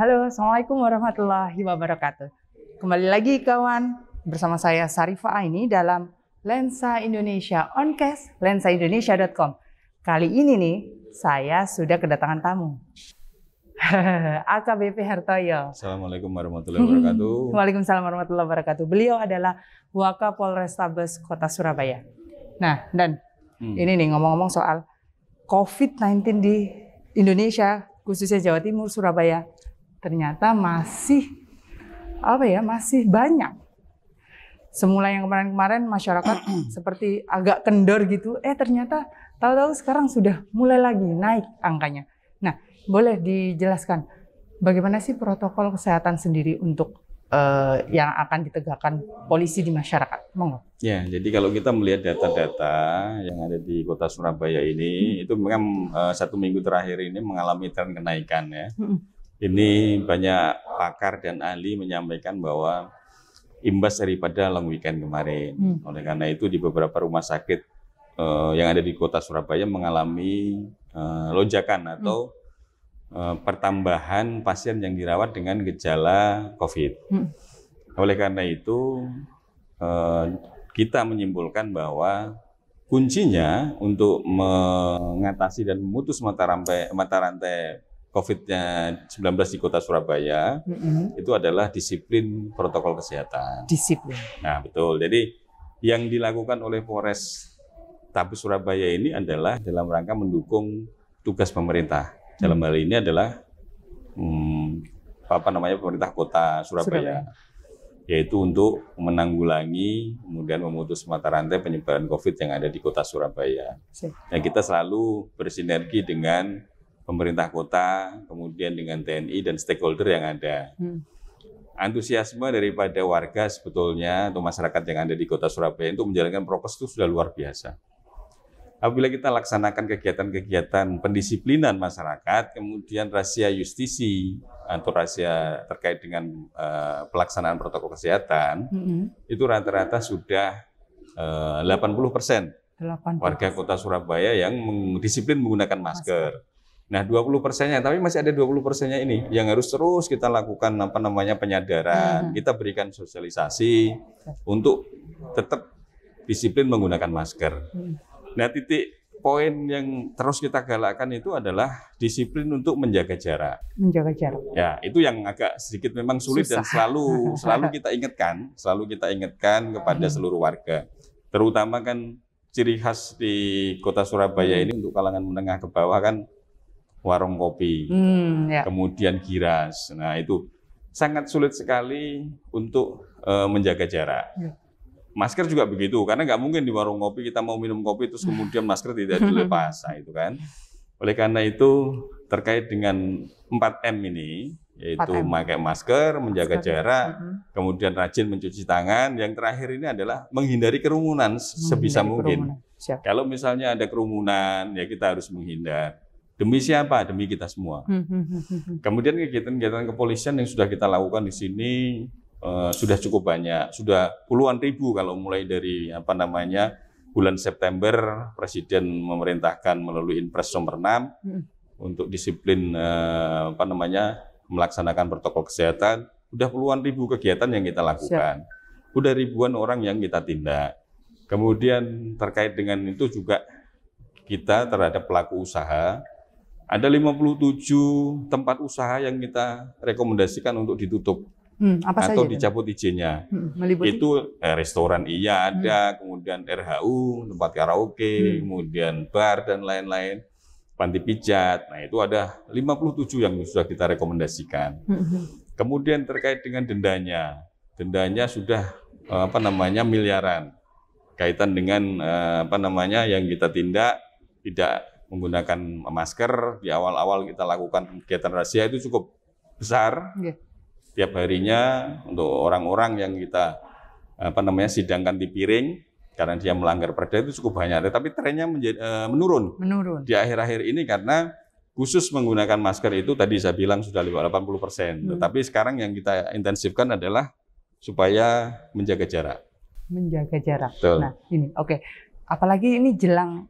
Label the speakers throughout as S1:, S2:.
S1: Halo, Assalamualaikum warahmatullahi wabarakatuh. Kembali lagi kawan, bersama saya Sarifa Aini dalam Lensa Indonesia Oncast, lensaindonesia.com. Kali ini nih, saya sudah kedatangan tamu.
S2: AKBP Hartoyo. Assalamualaikum warahmatullahi wabarakatuh.
S1: Waalaikumsalam warahmatullahi wabarakatuh. Beliau adalah Waka Polrestabes Kota Surabaya. Nah, dan hmm. ini nih ngomong-ngomong soal COVID-19 di Indonesia, khususnya Jawa Timur, Surabaya ternyata masih apa ya masih banyak. Semula yang kemarin-kemarin masyarakat seperti agak kendor gitu, eh ternyata tahu-tahu sekarang sudah mulai lagi naik angkanya. Nah, boleh dijelaskan bagaimana sih protokol kesehatan sendiri untuk uh, yang akan ditegakkan polisi di masyarakat? Monggo.
S2: Ya, jadi kalau kita melihat data-data yang ada di kota Surabaya ini, hmm. itu memang uh, satu minggu terakhir ini mengalami tren kenaikan ya. Hmm. Ini banyak pakar dan ahli menyampaikan bahwa imbas daripada long weekend kemarin. Hmm. Oleh karena itu di beberapa rumah sakit uh, yang ada di kota Surabaya mengalami uh, lonjakan hmm. atau hmm. uh, pertambahan pasien yang dirawat dengan gejala COVID. Hmm. Oleh karena itu uh, kita menyimpulkan bahwa kuncinya untuk mengatasi dan memutus mata rantai mata rantai COVID-19 di Kota Surabaya mm -hmm. itu adalah disiplin protokol kesehatan. Disiplin. Nah, betul. Jadi yang dilakukan oleh Polres Tabu Surabaya ini adalah dalam rangka mendukung tugas pemerintah. Dalam mm. hal ini adalah hmm, apa namanya pemerintah Kota Surabaya. Surabaya yaitu untuk menanggulangi kemudian memutus mata rantai penyebaran COVID yang ada di Kota Surabaya. Nah, kita selalu bersinergi dengan pemerintah kota, kemudian dengan TNI dan stakeholder yang ada. Hmm. Antusiasme daripada warga sebetulnya atau masyarakat yang ada di kota Surabaya itu menjalankan prokes itu sudah luar biasa. Apabila kita laksanakan kegiatan-kegiatan pendisiplinan masyarakat, kemudian rahasia justisi atau rahasia terkait dengan uh, pelaksanaan protokol kesehatan, mm -hmm. itu rata-rata sudah eh, uh, 80 persen warga kota Surabaya yang disiplin menggunakan masker. masker. Nah, 20 persennya, tapi masih ada 20 persennya ini yang harus terus kita lakukan apa namanya penyadaran, hmm. kita berikan sosialisasi untuk tetap disiplin menggunakan masker. Hmm. Nah, titik poin yang terus kita galakkan itu adalah disiplin untuk menjaga jarak.
S1: Menjaga jarak.
S2: Ya, itu yang agak sedikit memang sulit Susah. dan selalu selalu kita ingatkan, selalu kita ingatkan kepada hmm. seluruh warga. Terutama kan ciri khas di Kota Surabaya ini untuk kalangan menengah ke bawah kan warung kopi,
S1: hmm, ya.
S2: kemudian giras. Nah itu sangat sulit sekali untuk uh, menjaga jarak. Ya. Masker juga begitu, karena nggak mungkin di warung kopi kita mau minum kopi terus kemudian masker tidak dilepas, nah, itu kan. Oleh karena itu terkait dengan 4M ini, yaitu memakai masker, menjaga masker. Ya. jarak, uh -huh. kemudian rajin mencuci tangan. Yang terakhir ini adalah menghindari kerumunan menghindari sebisa mungkin. Kerumunan. Kalau misalnya ada kerumunan, ya kita harus menghindar. Demi siapa? Demi kita semua. Hmm. Kemudian kegiatan-kegiatan kepolisian yang sudah kita lakukan di sini uh, sudah cukup banyak, sudah puluhan ribu kalau mulai dari apa namanya bulan September Presiden memerintahkan melalui Inpres nomor 6 hmm. untuk disiplin uh, apa namanya melaksanakan protokol kesehatan. sudah puluhan ribu kegiatan yang kita lakukan. sudah ribuan orang yang kita tindak. Kemudian terkait dengan itu juga kita terhadap pelaku usaha ada 57 tempat usaha yang kita rekomendasikan untuk ditutup
S1: hmm, apa atau saja dicabut itu? izinnya. Hmm, Itu
S2: eh, restoran iya hmm. ada, hmm. kemudian RHU, tempat karaoke, hmm. kemudian bar dan lain-lain, panti pijat. Nah itu ada 57 yang sudah kita rekomendasikan. Hmm, hmm, hmm. Kemudian terkait dengan dendanya, dendanya sudah eh, apa namanya miliaran kaitan dengan eh, apa namanya yang kita tindak tidak menggunakan masker di awal-awal kita lakukan kegiatan rahasia itu cukup besar yeah. tiap harinya untuk orang-orang yang kita apa namanya sidangkan di piring karena dia melanggar perda itu cukup banyak tetapi trennya menjadi, e, menurun menurun di akhir-akhir ini karena khusus menggunakan masker itu tadi saya bilang sudah 80 persen hmm. tetapi sekarang yang kita intensifkan adalah supaya menjaga jarak
S1: menjaga jarak Betul. nah ini oke okay. apalagi ini jelang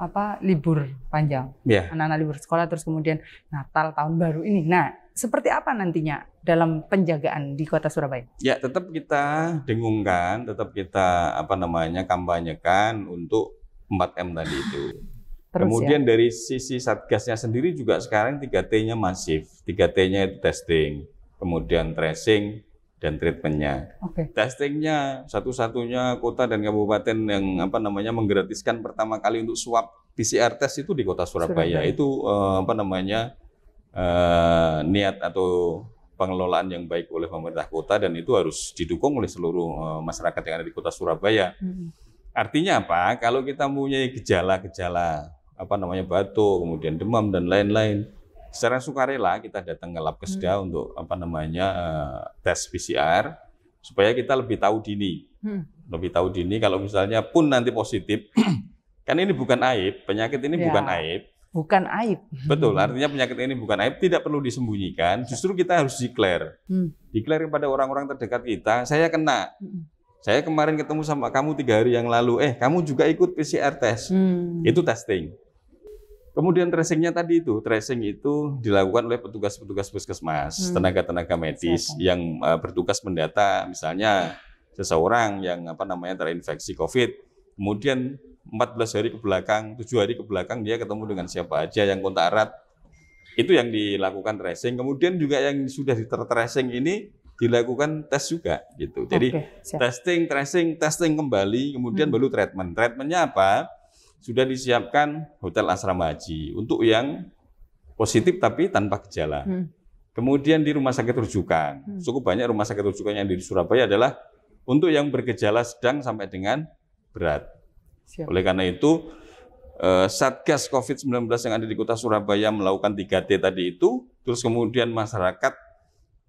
S1: apa libur panjang anak iya. anak-anak libur sekolah terus kemudian Natal tahun baru ini nah seperti apa nantinya dalam penjagaan di kota Surabaya
S2: ya tetap kita dengungkan tetap kita apa namanya kampanyekan untuk 4M tadi itu Terus ya? Kemudian ya? dari sisi satgasnya sendiri juga sekarang 3T-nya masif. 3T-nya itu testing, kemudian tracing, dan treatmentnya. Okay. Testingnya satu-satunya kota dan kabupaten yang apa namanya menggratiskan pertama kali untuk swab PCR test itu di kota Surabaya. Surabaya. Itu uh, apa namanya uh, niat atau pengelolaan yang baik oleh pemerintah kota dan itu harus didukung oleh seluruh uh, masyarakat yang ada di kota Surabaya. Hmm. Artinya apa? Kalau kita punya gejala-gejala apa namanya batuk, kemudian demam dan lain-lain secara sukarela kita datang ke lab kesda hmm. untuk apa namanya eh, tes PCR supaya kita lebih tahu dini. Hmm. Lebih tahu dini kalau misalnya pun nanti positif kan ini bukan aib, penyakit ini ya. bukan aib.
S1: Bukan aib.
S2: Betul, artinya penyakit ini bukan aib, tidak perlu disembunyikan. Ya. Justru kita harus declare. Hmm. Declare kepada orang-orang terdekat kita, saya kena. Hmm. Saya kemarin ketemu sama kamu tiga hari yang lalu, eh kamu juga ikut PCR test. Hmm. Itu testing. Kemudian tracingnya tadi itu, tracing itu dilakukan oleh petugas-petugas puskesmas, hmm. tenaga-tenaga medis Siapa? yang uh, bertugas mendata, misalnya seseorang yang apa namanya terinfeksi COVID, kemudian 14 hari ke belakang, 7 hari ke belakang dia ketemu dengan siapa aja yang kontak erat. Itu yang dilakukan tracing. Kemudian juga yang sudah tertracing ini dilakukan tes juga gitu. Jadi okay, testing, tracing, testing kembali, kemudian hmm. baru treatment. Treatmentnya apa? sudah disiapkan hotel asrama haji untuk yang positif tapi tanpa gejala. Hmm. Kemudian di rumah sakit rujukan, hmm. cukup banyak rumah sakit rujukan yang di Surabaya adalah untuk yang bergejala sedang sampai dengan berat. Siap. Oleh karena itu, eh, Satgas COVID-19 yang ada di kota Surabaya melakukan 3T tadi itu, terus kemudian masyarakat,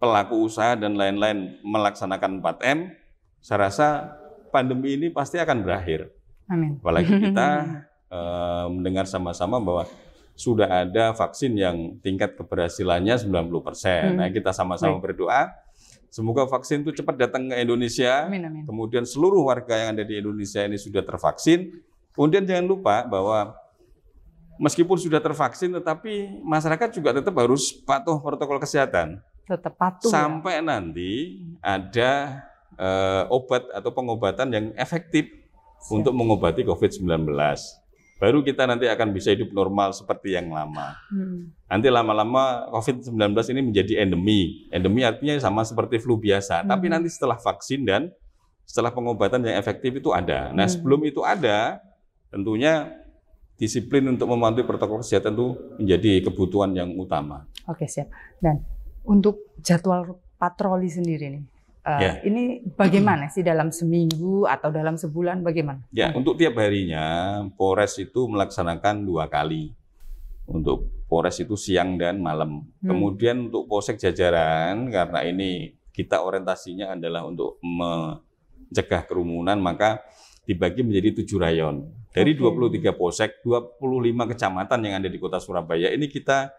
S2: pelaku usaha, dan lain-lain melaksanakan 4M, saya rasa pandemi ini pasti akan berakhir.
S1: Amin. Apalagi kita
S2: uh, mendengar sama-sama bahwa sudah ada vaksin yang tingkat keberhasilannya 90%. Hmm. Nah, kita sama-sama berdoa semoga vaksin itu cepat datang ke Indonesia. Amin, amin. Kemudian seluruh warga yang ada di Indonesia ini sudah tervaksin. Kemudian jangan lupa bahwa meskipun sudah tervaksin tetapi masyarakat juga tetap harus patuh protokol kesehatan.
S1: Tetap patuh. Ya. Sampai
S2: ya? nanti ada uh, obat atau pengobatan yang efektif untuk mengobati COVID-19. Baru kita nanti akan bisa hidup normal seperti yang lama. Hmm. Nanti lama-lama COVID-19 ini menjadi endemi. Endemi artinya sama seperti flu biasa, hmm. tapi nanti setelah vaksin dan setelah pengobatan yang efektif itu ada. Nah, hmm. sebelum itu ada, tentunya disiplin untuk mematuhi protokol kesehatan itu menjadi kebutuhan yang utama.
S1: Oke, siap. Dan untuk jadwal patroli sendiri nih, yeah. Ya. Ini bagaimana sih dalam seminggu atau dalam sebulan bagaimana?
S2: Ya, yeah, untuk tiap harinya Polres itu melaksanakan dua kali. Untuk Polres itu siang dan malam. Hmm. Kemudian untuk Polsek Jajaran karena ini kita orientasinya adalah untuk mencegah kerumunan maka dibagi menjadi tujuh rayon. Dari okay. 23 Polsek, 25 kecamatan yang ada di Kota Surabaya ini kita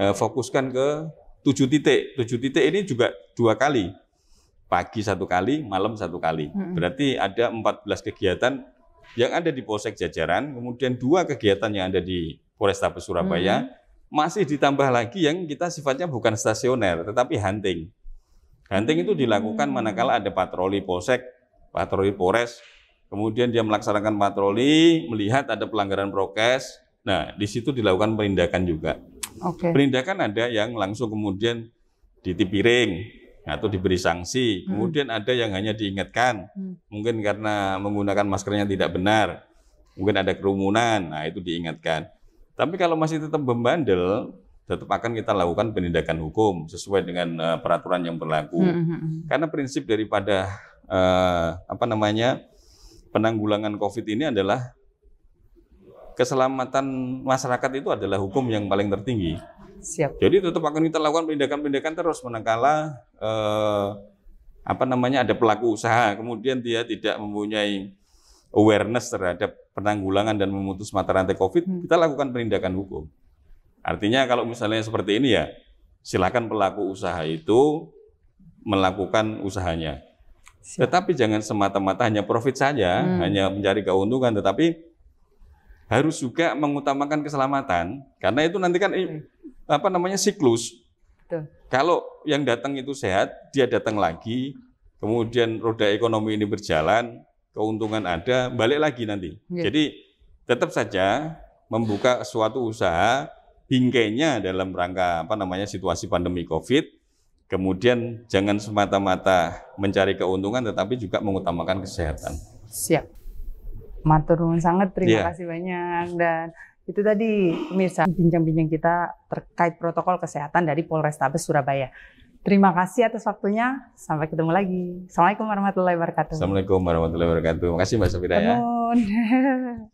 S2: uh, fokuskan ke tujuh titik. Tujuh titik ini juga dua kali pagi satu kali, malam satu kali. Berarti ada 14 kegiatan yang ada di Polsek Jajaran, kemudian dua kegiatan yang ada di polresta Surabaya, hmm. masih ditambah lagi yang kita sifatnya bukan stasioner, tetapi hunting. Hunting itu dilakukan hmm. manakala ada patroli Polsek, patroli Polres, kemudian dia melaksanakan patroli, melihat ada pelanggaran prokes. Nah, di situ dilakukan perindakan juga. Okay. Perindakan ada yang langsung kemudian ditipiring, atau nah, diberi sanksi. Hmm. Kemudian ada yang hanya diingatkan, hmm. mungkin karena menggunakan maskernya tidak benar, mungkin ada kerumunan, nah itu diingatkan. Tapi kalau masih tetap membandel, tetap akan kita lakukan penindakan hukum sesuai dengan uh, peraturan yang berlaku. Hmm, karena prinsip daripada uh, apa namanya penanggulangan COVID ini adalah keselamatan masyarakat itu adalah hukum yang paling tertinggi. Siap. Jadi tetap akan kita lakukan penindakan-penindakan terus manakala eh, apa namanya ada pelaku usaha kemudian dia tidak mempunyai awareness terhadap penanggulangan dan memutus mata rantai Covid, hmm. kita lakukan penindakan hukum. Artinya kalau misalnya seperti ini ya, silakan pelaku usaha itu melakukan usahanya. Siap. Tetapi jangan semata-mata hanya profit saja, hmm. hanya mencari keuntungan, tetapi harus juga mengutamakan keselamatan karena itu nanti kan hmm apa namanya siklus. Betul. Kalau yang datang itu sehat, dia datang lagi, kemudian roda ekonomi ini berjalan, keuntungan ada, balik lagi nanti. Yeah. Jadi tetap saja membuka suatu usaha bingkainya dalam rangka apa namanya situasi pandemi Covid. Kemudian jangan semata-mata mencari keuntungan tetapi juga mengutamakan kesehatan.
S1: Siap. Matur sangat terima yeah. kasih banyak dan itu tadi pemirsa bincang-bincang kita terkait protokol kesehatan dari Polrestabes Surabaya. Terima kasih atas waktunya. Sampai ketemu lagi. Assalamualaikum warahmatullahi wabarakatuh.
S2: Assalamualaikum warahmatullahi wabarakatuh. Terima kasih Mbak Sofira
S1: ya.